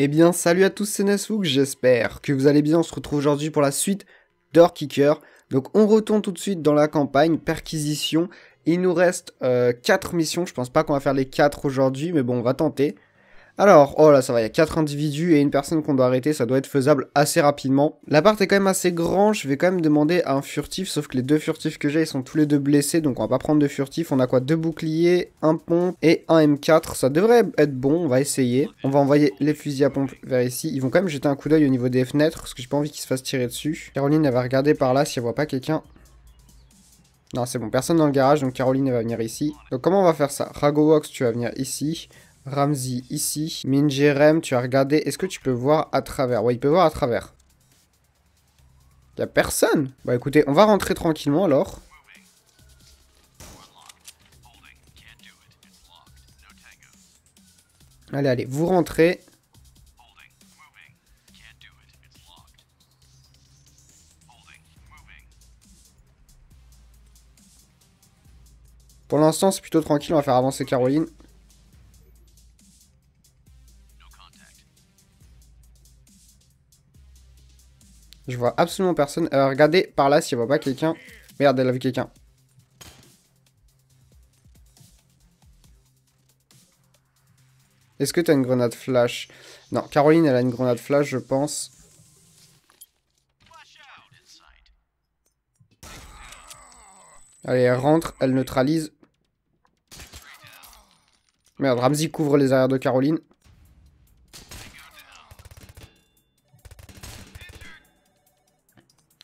Eh bien, salut à tous, c'est Neswook. j'espère que vous allez bien. On se retrouve aujourd'hui pour la suite d'Or Donc, on retourne tout de suite dans la campagne, perquisition. Il nous reste 4 euh, missions, je pense pas qu'on va faire les 4 aujourd'hui, mais bon, on va tenter. Alors, oh là, ça va, il y a 4 individus et une personne qu'on doit arrêter, ça doit être faisable assez rapidement. L'appart est quand même assez grand, je vais quand même demander à un furtif, sauf que les deux furtifs que j'ai, ils sont tous les deux blessés, donc on va pas prendre de furtif. On a quoi Deux boucliers, un pompe et un M4, ça devrait être bon, on va essayer. On va envoyer les fusils à pompe vers ici. Ils vont quand même jeter un coup d'œil au niveau des fenêtres, parce que j'ai pas envie qu'ils se fassent tirer dessus. Caroline, elle va regarder par là si elle voit pas quelqu'un. Non, c'est bon, personne dans le garage, donc Caroline, elle va venir ici. Donc comment on va faire ça Ragowalks, tu vas venir ici. Ramzi ici. Minjerem, tu as regardé. Est-ce que tu peux voir à travers Ouais, il peut voir à travers. Y a personne Bah écoutez, on va rentrer tranquillement alors. Allez, allez, vous rentrez. Pour l'instant, c'est plutôt tranquille. On va faire avancer Caroline. Je vois absolument personne. Euh, regardez par là s'il voit pas quelqu'un. Merde, elle a vu quelqu'un. Est-ce que t'as une grenade flash Non, Caroline, elle a une grenade flash, je pense. Allez, elle rentre, elle neutralise. Merde, Ramsey couvre les arrières de Caroline.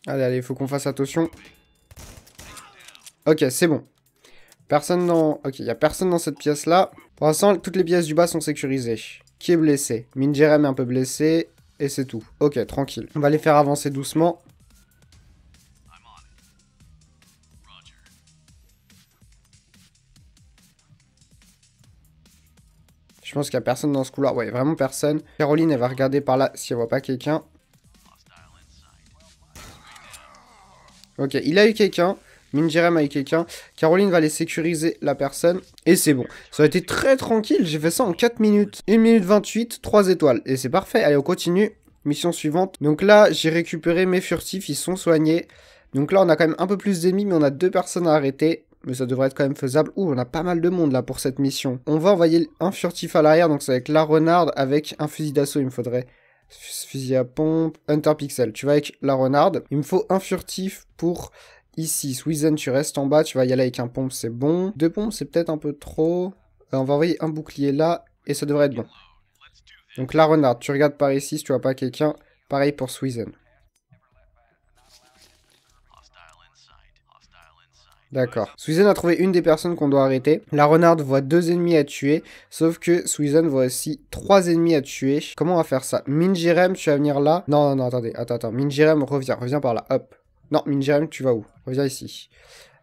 Allez, allez, faut qu'on fasse attention. Ok, c'est bon. Personne dans... Ok, il n'y a personne dans cette pièce-là. Pour l'instant, toutes les pièces du bas sont sécurisées. Qui est blessé Minjerem est un peu blessé, et c'est tout. Ok, tranquille. On va les faire avancer doucement. Je pense qu'il n'y a personne dans ce couloir. Ouais, vraiment personne. Caroline, elle va regarder par là si elle voit pas quelqu'un. Ok, il a eu quelqu'un. Minjerem a eu quelqu'un. Caroline va aller sécuriser la personne. Et c'est bon. Ça a été très tranquille. J'ai fait ça en 4 minutes. 1 minute 28, 3 étoiles. Et c'est parfait. Allez, on continue. Mission suivante. Donc là, j'ai récupéré mes furtifs. Ils sont soignés. Donc là, on a quand même un peu plus d'ennemis, mais on a deux personnes à arrêter. Mais ça devrait être quand même faisable. Ouh, on a pas mal de monde là pour cette mission. On va envoyer un furtif à l'arrière. Donc c'est avec la renarde, avec un fusil d'assaut, il me faudrait fusil à pompe, Hunter Pixel. Tu vas avec la renarde. Il me faut un furtif pour ici. Swizen, tu restes en bas. Tu vas y aller avec un pompe, c'est bon. Deux pompes, c'est peut-être un peu trop. Euh, on va envoyer un bouclier là et ça devrait être bon. Donc la renarde, tu regardes par ici si tu vois pas quelqu'un. Pareil pour Swizen. D'accord. Susan a trouvé une des personnes qu'on doit arrêter. La renarde voit deux ennemis à tuer, sauf que Susan voit aussi trois ennemis à tuer. Comment on va faire ça Minjirem, tu vas venir là. Non, non, non, attendez, attends, attends. Minjirem, reviens, reviens par là, hop. Non, Minjirem, tu vas où Reviens ici.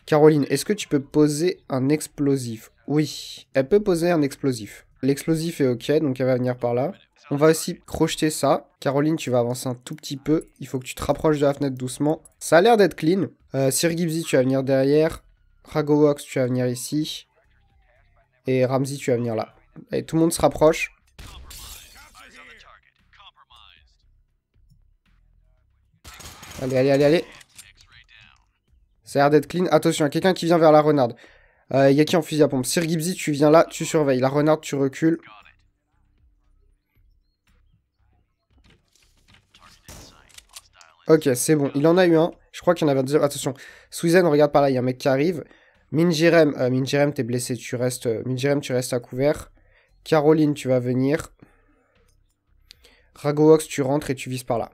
Caroline, est-ce que tu peux poser un explosif Oui, elle peut poser un explosif. L'explosif est ok, donc elle va venir par là. On va aussi crocheter ça. Caroline, tu vas avancer un tout petit peu. Il faut que tu te rapproches de la fenêtre doucement. Ça a l'air d'être clean. Euh, Sir Gibbsy, tu vas venir derrière. Ragowox, tu vas venir ici. Et Ramsey, tu vas venir là. Allez, tout le monde se rapproche. Allez, allez, allez, allez. Ça a l'air d'être clean. Attention, quelqu'un qui vient vers la renarde. Euh, a qui en fusil à pompe. Sir Gibbsy, tu viens là, tu surveilles. La renarde, tu recules. Ok, c'est bon. Il en a eu un. Je crois qu'il y en avait deux. Attention. Suizen, regarde par là, il y a un mec qui arrive. Minjirem, euh, Minjirem, t'es blessé, tu restes. Euh, Minjirem, tu restes à couvert. Caroline, tu vas venir. Ragox tu rentres et tu vises par là.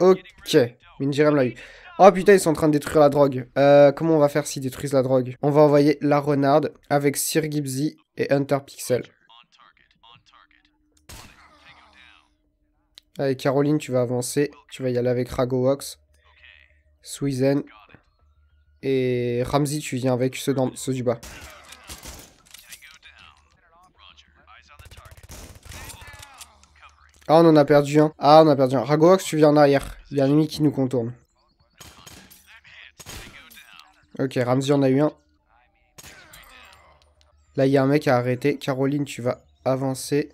Ok. Minjirem l'a eu. Oh putain, ils sont en train de détruire la drogue. Euh, comment on va faire s'ils détruisent la drogue On va envoyer la renarde avec Sir Gibbsy et Hunter Pixel. Allez, Caroline, tu vas avancer. Tu vas y aller avec Ragoax. Suizen et Ramsey, tu viens avec ceux, dans, ceux du bas. Ah, on en a perdu un. Ah, on a perdu un. Ragoax, tu viens en arrière. Il y a un ennemi qui nous contourne. Ok, Ramsey en a eu un. Là, il y a un mec à arrêter. Caroline, tu vas avancer.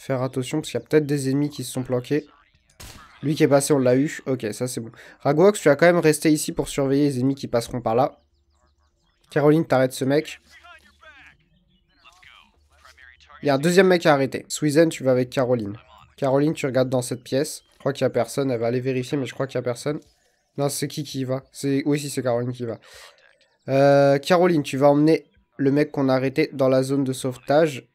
Faire attention parce qu'il y a peut-être des ennemis qui se sont planqués. Lui qui est passé, on l'a eu. Ok, ça c'est bon. Ragwox, tu vas quand même rester ici pour surveiller les ennemis qui passeront par là. Caroline, t'arrêtes ce mec. Il y a un deuxième mec à arrêter. Swizen, tu vas avec Caroline. Caroline, tu regardes dans cette pièce. Je crois qu'il n'y a personne. Elle va aller vérifier, mais je crois qu'il n'y a personne. Non, c'est qui qui y va Oui, si, c'est Caroline qui va. Euh, Caroline, tu vas emmener le mec qu'on a arrêté dans la zone de sauvetage.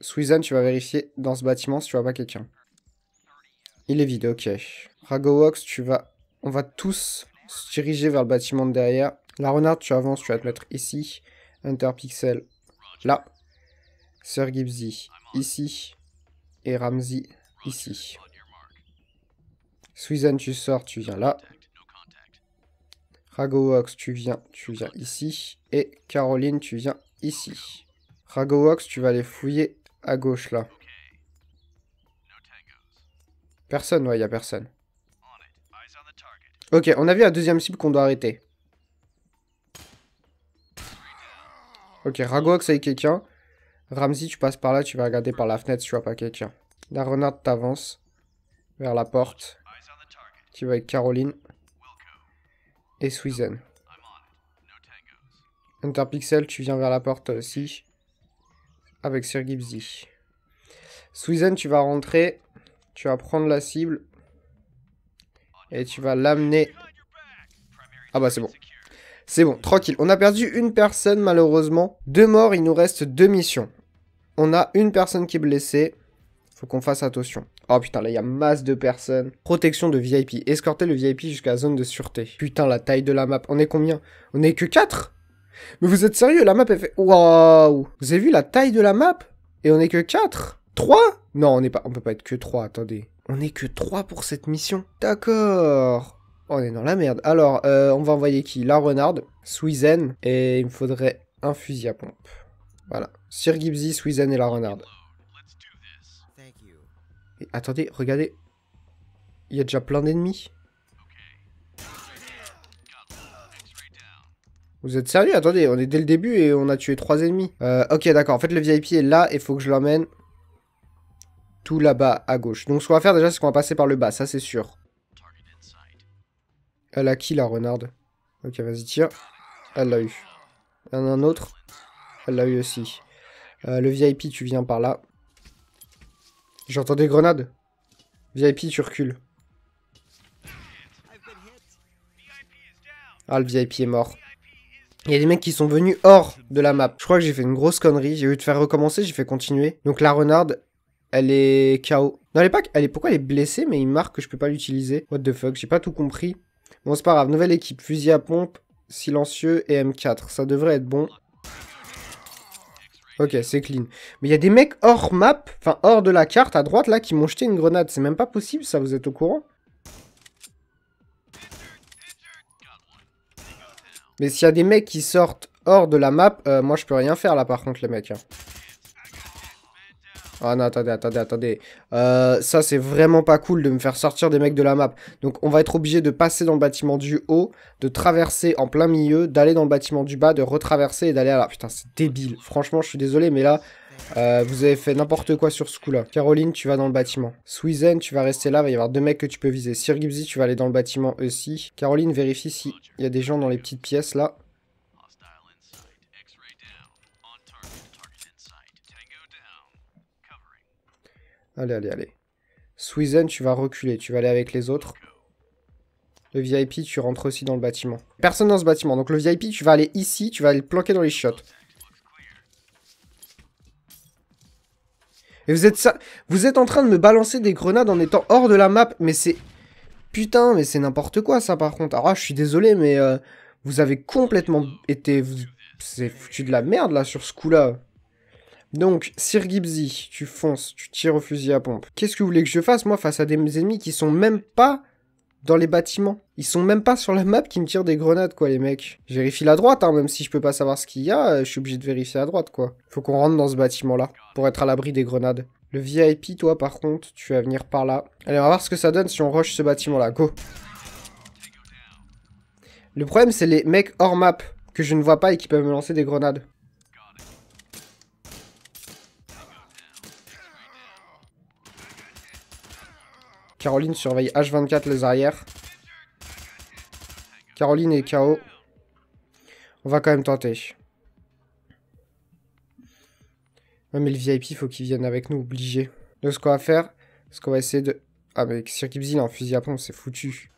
Swizen tu vas vérifier dans ce bâtiment si tu vois pas quelqu'un. Il est vide, ok. Ragowox, tu vas... On va tous se diriger vers le bâtiment de derrière. La renarde, tu avances, tu vas te mettre ici. Hunter Pixel, là. Sir Gibbsy, ici. Et Ramsey, ici. Swizen tu sors, tu viens là. Ragowox, tu viens, tu viens ici. Et Caroline, tu viens ici. Ragowox, tu vas aller fouiller à gauche là. Personne, ouais, il a personne. Ok, on a vu la deuxième cible qu'on doit arrêter. Ok, Ragox avec quelqu'un. Ramsey, tu passes par là, tu vas regarder par la fenêtre tu vois pas quelqu'un. La renarde t'avance vers la porte. Tu vas avec Caroline et Suizen. Interpixel, tu viens vers la porte aussi avec Sir Gibbsy. Susan, tu vas rentrer, tu vas prendre la cible et tu vas l'amener. Ah bah c'est bon. C'est bon, tranquille. On a perdu une personne malheureusement. Deux morts, il nous reste deux missions. On a une personne qui est blessée. Faut qu'on fasse attention. Oh putain, là, il y a masse de personnes. Protection de VIP. Escorter le VIP jusqu'à la zone de sûreté. Putain, la taille de la map. On est combien On est que 4 mais vous êtes sérieux, la map est fait. Waouh Vous avez vu la taille de la map Et on est que 4 3 Non, on n'est pas. On peut pas être que 3, attendez. On est que 3 pour cette mission. D'accord. On est dans la merde. Alors, euh, on va envoyer qui La renarde, Suizen, et il me faudrait un fusil à pompe. Voilà. Sir Gibbsy, Suizen et la renarde. attendez, regardez. Il y a déjà plein d'ennemis. Vous êtes sérieux Attendez, on est dès le début et on a tué trois ennemis. Euh, ok, d'accord. En fait, le VIP est là et faut que je l'emmène tout là-bas à gauche. Donc, ce qu'on va faire déjà, c'est qu'on va passer par le bas. Ça, c'est sûr. Elle a qui, la renarde Ok, vas-y, tire. Elle l'a eu. en a un autre. Elle l'a eu aussi. Euh, le VIP, tu viens par là. J'entends des grenades. VIP, tu recules. Ah, le VIP est mort. Il y a des mecs qui sont venus hors de la map. Je crois que j'ai fait une grosse connerie. J'ai eu de faire recommencer, j'ai fait continuer. Donc la renarde, elle est KO. Non, elle est Elle est... Pourquoi elle est blessée, mais il marque que je peux pas l'utiliser What the fuck, j'ai pas tout compris. Bon, c'est pas grave. Nouvelle équipe, fusil à pompe, silencieux et M4. Ça devrait être bon. Ok, c'est clean. Mais il y a des mecs hors map, enfin hors de la carte, à droite, là, qui m'ont jeté une grenade. C'est même pas possible, ça, vous êtes au courant Mais s'il y a des mecs qui sortent hors de la map, euh, moi je peux rien faire là par contre les mecs. Hein. Ah, non, attendez, attendez, attendez. Euh, ça, c'est vraiment pas cool de me faire sortir des mecs de la map. Donc, on va être obligé de passer dans le bâtiment du haut, de traverser en plein milieu, d'aller dans le bâtiment du bas, de retraverser et d'aller à la... Putain, c'est débile. Franchement, je suis désolé, mais là, euh, vous avez fait n'importe quoi sur ce coup-là. Caroline, tu vas dans le bâtiment. Swizen, tu vas rester là, il va y avoir deux mecs que tu peux viser. Sir Gibbsy, tu vas aller dans le bâtiment aussi. Caroline, vérifie s'il y a des gens dans les petites pièces là. Allez, allez, allez. Swizen, tu vas reculer, tu vas aller avec les autres. Le VIP, tu rentres aussi dans le bâtiment. Personne dans ce bâtiment, donc le VIP, tu vas aller ici, tu vas aller le planquer dans les shots. Et vous êtes ça. Vous êtes en train de me balancer des grenades en étant hors de la map, mais c'est. Putain, mais c'est n'importe quoi ça par contre. Alors, ah, je suis désolé, mais euh, vous avez complètement été. C'est foutu de la merde là sur ce coup-là. Donc, Sir Gibbsy, tu fonces, tu tires au fusil à pompe. Qu'est-ce que vous voulez que je fasse moi face à des ennemis qui sont même pas dans les bâtiments. Ils sont même pas sur la map qui me tirent des grenades, quoi, les mecs. Je vérifie la droite, hein, même si je peux pas savoir ce qu'il y a, euh, je suis obligé de vérifier à droite, quoi. Faut qu'on rentre dans ce bâtiment-là, pour être à l'abri des grenades. Le VIP, toi, par contre, tu vas venir par là. Allez, on va voir ce que ça donne si on rush ce bâtiment-là, go Le problème, c'est les mecs hors map, que je ne vois pas et qui peuvent me lancer des grenades. Caroline surveille H24 les arrières. Caroline est KO. On va quand même tenter. Non mais le VIP, faut qu'il vienne avec nous, obligé. Donc ce qu'on va faire, c'est qu'on va essayer de... Ah mais Sir il en fusil à pompe, c'est foutu.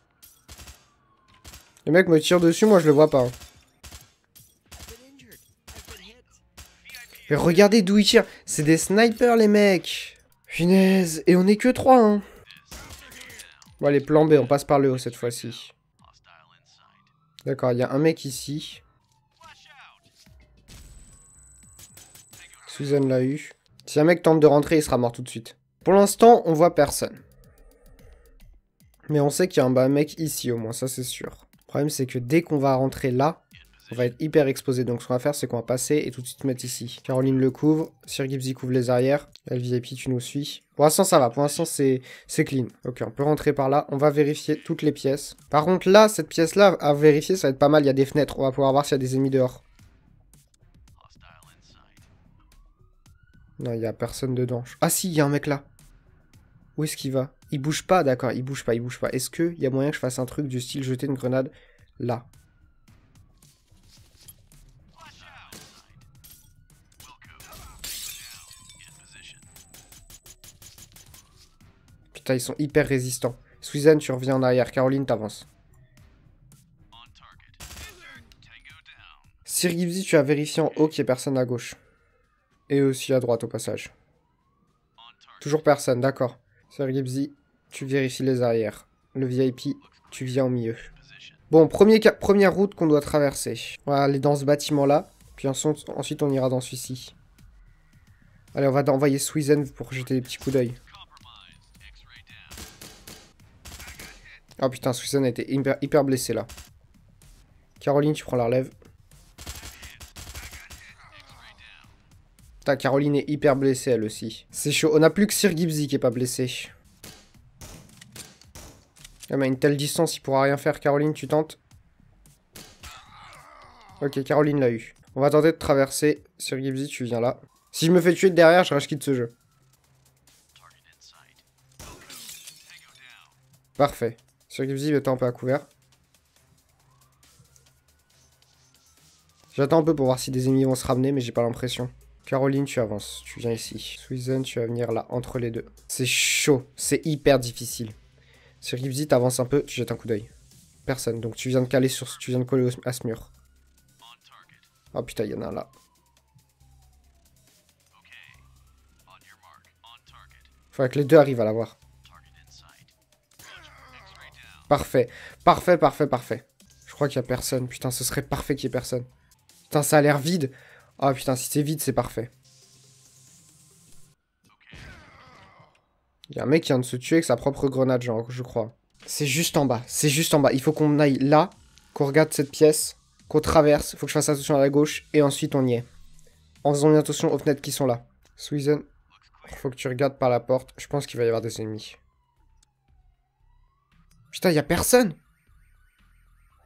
Le mec me tire dessus, moi je le vois pas. Hein. Mais regardez d'où il tire. C'est des snipers les mecs. Punaise. Et on est que 3 hein. Bon, les plan B, on passe par le haut cette fois-ci. D'accord, il y a un mec ici. Suzanne l'a eu. Si un mec tente de rentrer, il sera mort tout de suite. Pour l'instant, on voit personne. Mais on sait qu'il y a un mec ici, au moins, ça c'est sûr. Le problème, c'est que dès qu'on va rentrer là, on va être hyper exposé. Donc ce qu'on va faire, c'est qu'on va passer et tout de suite mettre ici. Caroline le couvre. Sir Gibbs couvre les arrières. et puis tu nous suis. Pour l'instant, ça va. Pour l'instant, c'est clean. Ok, on peut rentrer par là. On va vérifier toutes les pièces. Par contre, là, cette pièce-là, à vérifier, ça va être pas mal. Il y a des fenêtres. On va pouvoir voir s'il y a des ennemis dehors. Non, il y a personne dedans. Ah si, il y a un mec là. Où est-ce qu'il va Il bouge pas, d'accord. Il bouge pas, il bouge pas. Est-ce qu'il y a moyen que je fasse un truc du style jeter une grenade là ils sont hyper résistants. Suzanne, tu reviens en arrière. Caroline, t'avances. Sir Gibbsy, tu as vérifié en haut qu'il n'y ait personne à gauche. Et aussi à droite, au passage. Toujours personne, d'accord. Sir Gibbsy, tu vérifies les arrières. Le VIP, tu viens au milieu. Bon, premier première route qu'on doit traverser. On va aller dans ce bâtiment-là, puis ensuite on ira dans celui-ci. Allez, on va envoyer Swizen pour jeter des petits coups d'œil. oh, putain, Susan a hyper, blessé là. Caroline, tu prends la relève. Putain, Caroline est hyper blessée elle aussi. C'est chaud. On a plus que Sir Gibbsy qui est pas blessé. Ah, mais une telle distance, il pourra rien faire. Caroline, tu tentes. Ok, Caroline l'a eu. On va tenter de traverser. Sir Gibbsy, tu viens là. Si je me fais tuer derrière, je rage quitte ce jeu. Parfait. Sur il était un peu à couvert. J'attends un peu pour voir si des ennemis vont se ramener, mais j'ai pas l'impression. Caroline, tu avances, tu viens ici. Swizen, tu vas venir là, entre les deux. C'est chaud, c'est hyper difficile. Sur tu t'avances un peu, tu jettes un coup d'œil. Personne, donc tu viens de caler sur, tu viens de coller à ce mur. Oh putain, il y en a un là. Faudrait que les deux arrivent à l'avoir. Parfait. Parfait, parfait, parfait. Je crois qu'il y a personne. Putain, ce serait parfait qu'il y ait personne. Putain, ça a l'air vide. Ah oh, putain, si c'est vide, c'est parfait. Il y a un mec qui vient de se tuer avec sa propre grenade, genre, je crois. C'est juste en bas, c'est juste en bas. Il faut qu'on aille là, qu'on regarde cette pièce, qu'on traverse. Il faut que je fasse attention à la gauche, et ensuite on y est. En faisant bien attention aux fenêtres qui sont là. il faut que tu regardes par la porte. Je pense qu'il va y avoir des ennemis. Putain, y'a personne.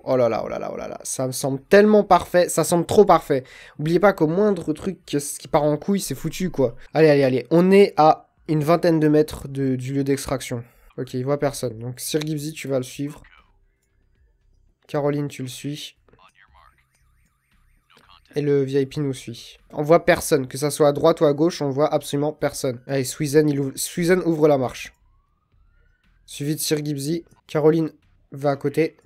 Oh là là, oh là là, oh là là. Ça me semble tellement parfait. Ça semble trop parfait. Oubliez pas qu'au moindre truc qui part en couille, c'est foutu, quoi. Allez, allez, allez. On est à une vingtaine de mètres du lieu d'extraction. Ok, il voit personne. Donc, Sir Gibbsy, tu vas le suivre. Caroline, tu le suis. Et le VIP nous suit. On voit personne. Que ça soit à droite ou à gauche, on voit absolument personne. Allez, Suizen, ouvre la marche. Suivi de Sir Gibbsy. Caroline va à côté.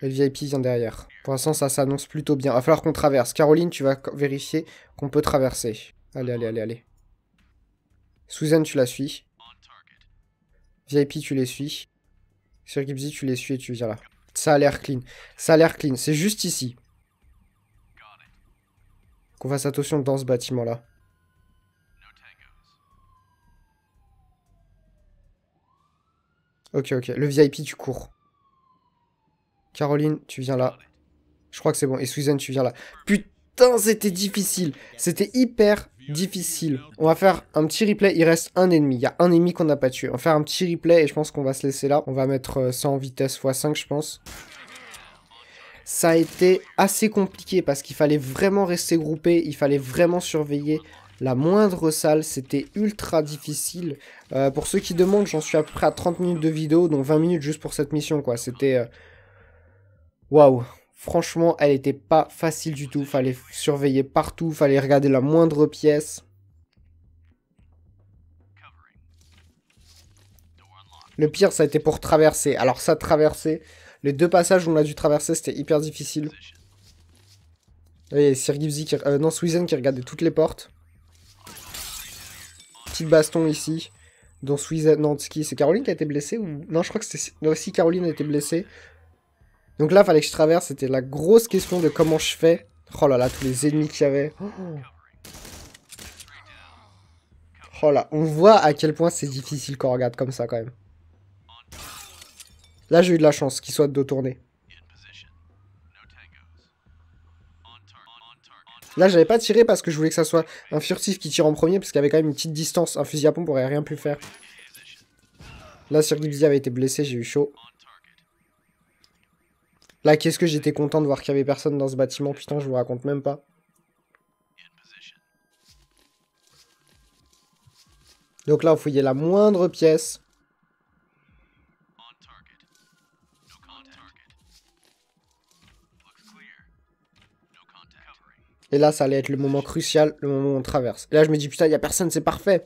Et le VIP vient derrière. Pour l'instant, ça s'annonce plutôt bien. va falloir qu'on traverse. Caroline, tu vas vérifier qu'on peut traverser. Allez, allez, allez, allez. Suzanne, tu la suis. VIP, tu les suis. Sir Gibbsy, tu les suis et tu viens là. Ça a l'air clean. Ça a l'air clean. C'est juste ici. Qu'on fasse attention dans ce bâtiment-là. Ok, ok. Le VIP, tu cours. Caroline, tu viens là. Je crois que c'est bon. Et Susan, tu viens là. Putain, c'était difficile. C'était hyper difficile. On va faire un petit replay. Il reste un ennemi. Il y a un ennemi qu'on n'a pas tué. On va faire un petit replay et je pense qu'on va se laisser là. On va mettre euh, ça en vitesse x5, je pense. Ça a été assez compliqué parce qu'il fallait vraiment rester groupé. Il fallait vraiment surveiller la moindre salle, c'était ultra difficile. Euh, pour ceux qui demandent, j'en suis à peu près à 30 minutes de vidéo, donc 20 minutes juste pour cette mission, quoi. C'était... Euh, waouh Franchement, elle était pas facile du tout. Fallait surveiller partout, fallait regarder la moindre pièce. Le pire, ça a été pour traverser. Alors ça, traverser... Les deux passages où on a dû traverser, c'était hyper difficile. Et Sir Gibsy euh, non, Swizen qui regardait toutes les portes. Petit baston ici. dont Dans Nantsky, C'est Caroline qui a été blessée ou... Non, je crois que c'est aussi Caroline a été blessée. Donc là, fallait que je traverse. C'était la grosse question de comment je fais. Oh là là, tous les ennemis qu'il y avait. Oh. là, on voit à quel point c'est difficile qu'on regarde comme ça quand même. Là, j'ai eu de la chance qu'il soit de dos tourné. Là, j'avais pas tiré parce que je voulais que ça soit un furtif qui tire en premier, parce qu'il y avait quand même une petite distance. Un fusil à pompe pourrait rien plus faire. Là, Sir Sirgibzi avait été blessé, j'ai eu chaud. Là, qu'est-ce que j'étais content de voir qu'il y avait personne dans ce bâtiment. Putain, je vous raconte même pas. Donc là, on fouillait la moindre pièce. Et là, ça allait être le moment crucial, le moment où on traverse. Et là, je me dis, putain, il n'y a personne, c'est parfait.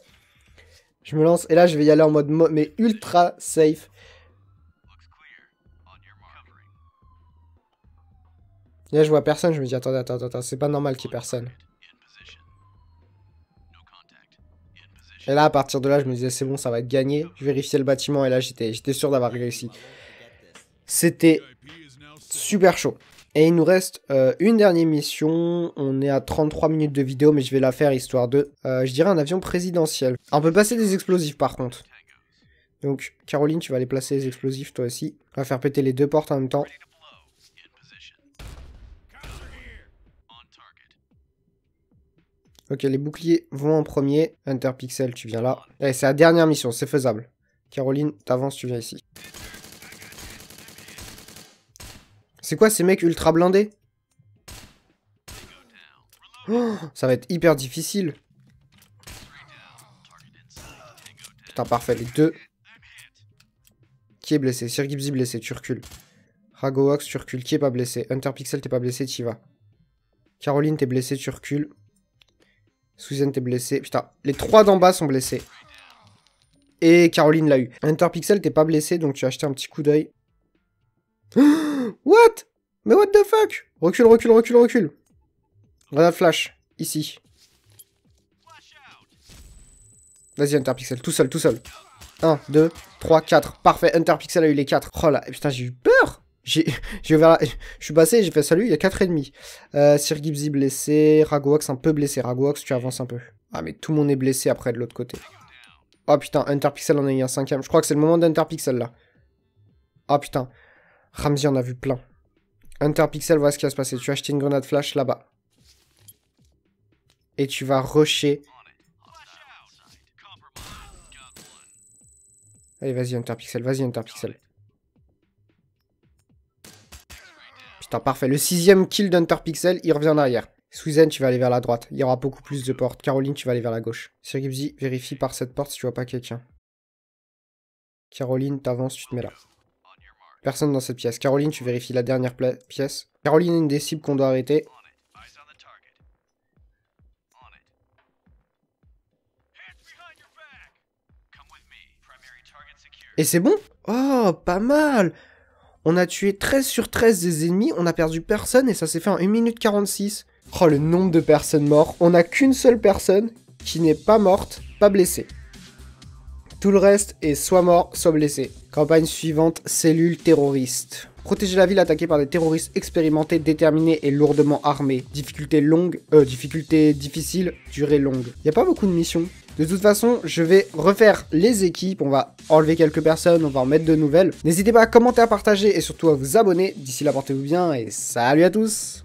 Je me lance, et là, je vais y aller en mode, mais ultra safe. là, je vois personne, je me dis, attendez, attendez, attendez, c'est pas normal qu'il y ait personne. Et là, à partir de là, je me disais, c'est bon, ça va être gagné. Je vérifiais le bâtiment, et là, j'étais sûr d'avoir réussi. C'était super chaud. Et il nous reste euh, une dernière mission. On est à 33 minutes de vidéo, mais je vais la faire histoire de. Euh, je dirais un avion présidentiel. on peut passer des explosifs par contre. Donc, Caroline, tu vas aller placer les explosifs toi aussi. On va faire péter les deux portes en même temps. Ok, les boucliers vont en premier. Interpixel tu viens là. Et c'est la dernière mission, c'est faisable. Caroline, t'avances, tu viens ici. C'est quoi ces mecs ultra blindés oh, Ça va être hyper difficile. Putain, parfait, les deux. Qui est blessé Sir est blessé, tu recules. Turcule. tu recules. Qui est pas blessé Hunterpixel, t'es pas blessé, t'y vas. Caroline, t'es blessé, tu recules. Suzanne, t'es blessé. Putain, les trois d'en bas sont blessés. Et Caroline l'a eu. Pixel, t'es pas blessé, donc tu as acheté un petit coup d'œil. What Mais what the fuck Recule, recule, recule, recule. Grenade flash, ici. Vas-y, Interpixel, tout seul, tout seul. 1, 2, 3, 4. Parfait, Interpixel a eu les 4. Oh là, putain, j'ai eu peur j'ai ouvert la... Je suis passé, j'ai fait salut, il y a 4 ennemis. Euh, Sir gibzi, blessé, Ragoax un peu blessé. Ragoax, tu avances un peu. Ah, mais tout le monde est blessé après de l'autre côté. Oh putain, Interpixel en a eu un cinquième. Je crois que c'est le moment d'Interpixel là. Ah oh, putain, Ramsey en a vu plein. Hunter pixel vois ce qui va se passer. Tu as acheté une grenade flash là-bas. Et tu vas rusher. Allez, vas-y, Hunter Pixel. vas-y, Pixel. Putain, parfait. Le sixième kill d'hunter pixel il revient en arrière. Susan, tu vas aller vers la droite. Il y aura beaucoup plus de portes. Caroline, tu vas aller vers la gauche. Sir vérifie par cette porte si tu vois pas quelqu'un. Caroline, t'avances, tu te mets là. Personne dans cette pièce. Caroline, tu vérifies la dernière pièce. Caroline une des cibles qu'on doit arrêter. Et c'est bon Oh, pas mal On a tué 13 sur 13 des ennemis, on a perdu personne et ça s'est fait en 1 minute 46. Oh, le nombre de personnes mortes. On n'a qu'une seule personne qui n'est pas morte, pas blessée. Tout le reste est soit mort, soit blessé. Campagne suivante, cellule terroriste. Protéger la ville attaquée par des terroristes expérimentés, déterminés et lourdement armés. Difficulté longue, euh, difficulté difficile, durée longue. Y a pas beaucoup de missions. De toute façon, je vais refaire les équipes, on va enlever quelques personnes, on va en mettre de nouvelles. N'hésitez pas à commenter, à partager et surtout à vous abonner. D'ici là, portez-vous bien et salut à tous